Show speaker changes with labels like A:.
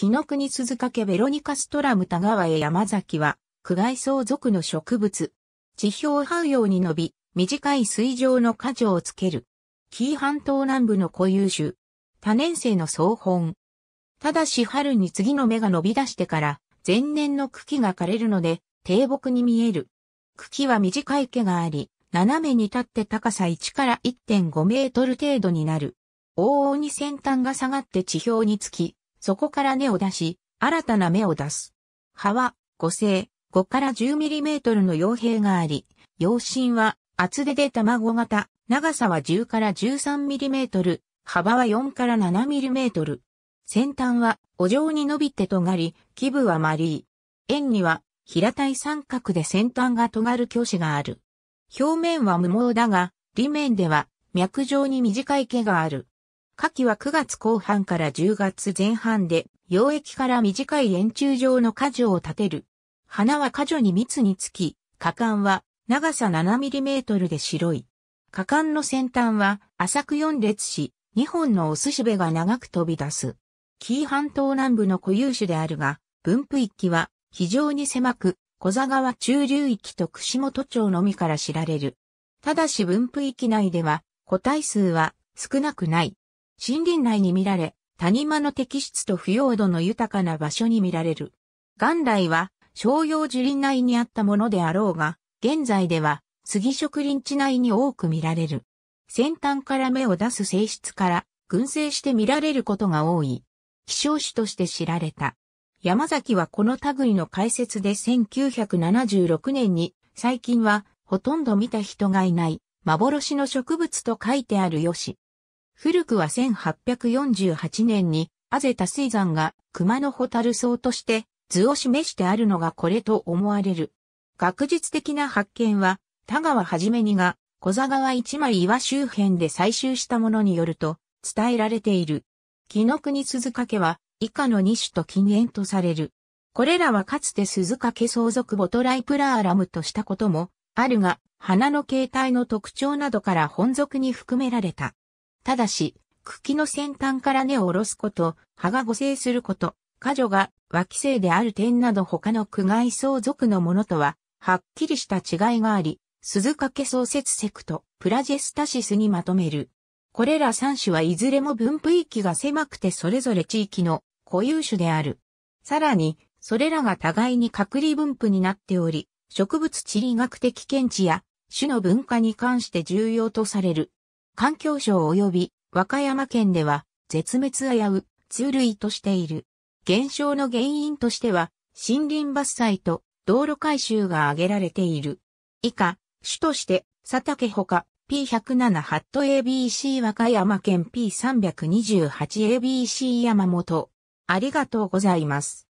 A: 木の国鈴掛ベロニカストラム田川へ山崎は、区外相属の植物。地表這うように伸び、短い水上の果樹をつける。紀伊半島南部の固有種。多年生の草本。ただし春に次の芽が伸び出してから、前年の茎が枯れるので、低木に見える。茎は短い毛があり、斜めに立って高さ1から1.5メートル程度になる。往々に先端が下がって地表につき、そこから根を出し、新たな芽を出す。葉は、五星、5から1 0トルの傭兵があり、陽芯は厚手で卵型、長さは10から1 3トル、幅は4から7トル。先端はお状に伸びて尖り、基部は丸い。円には平たい三角で先端が尖る虚子がある。表面は無毛だが、裏面では脈状に短い毛がある。夏季は9月後半から10月前半で、溶液から短い円柱状の果樹を立てる。花は果樹に蜜につき、果間は長さ7トルで白い。果間の先端は浅く4列し、2本のおすしべが長く飛び出す。紀伊半島南部の固有種であるが、分布域は非常に狭く、小座川中流域と串本町のみから知られる。ただし分布域内では、個体数は少なくない。森林内に見られ、谷間の適室と腐葉土の豊かな場所に見られる。元来は商用樹林内にあったものであろうが、現在では杉植林地内に多く見られる。先端から芽を出す性質から、群生して見られることが多い。希少種として知られた。山崎はこの類の解説で1976年に、最近はほとんど見た人がいない、幻の植物と書いてあるよし。古くは1848年に、アゼタ水山が熊タル草として図を示してあるのがこれと思われる。学術的な発見は、田川はじめにが、小座川一枚岩周辺で採集したものによると伝えられている。木の国鈴掛は以下の2種と禁煙とされる。これらはかつて鈴掛相続ボトライプラーラムとしたこともあるが、花の形態の特徴などから本属に含められた。ただし、茎の先端から根を下ろすこと、葉が互生すること、果樹が脇生である点など他の区外相続のものとは、はっきりした違いがあり、鈴掛創設セクト、プラジェスタシスにまとめる。これら3種はいずれも分布域が狭くてそれぞれ地域の固有種である。さらに、それらが互いに隔離分布になっており、植物地理学的見地や種の文化に関して重要とされる環境省及び和歌山県では絶滅危う通類としている。減少の原因としては森林伐採と道路改修が挙げられている。以下、主として佐竹ほか P107 ハット ABC 和歌山県 P328ABC 山本。ありがとうございます。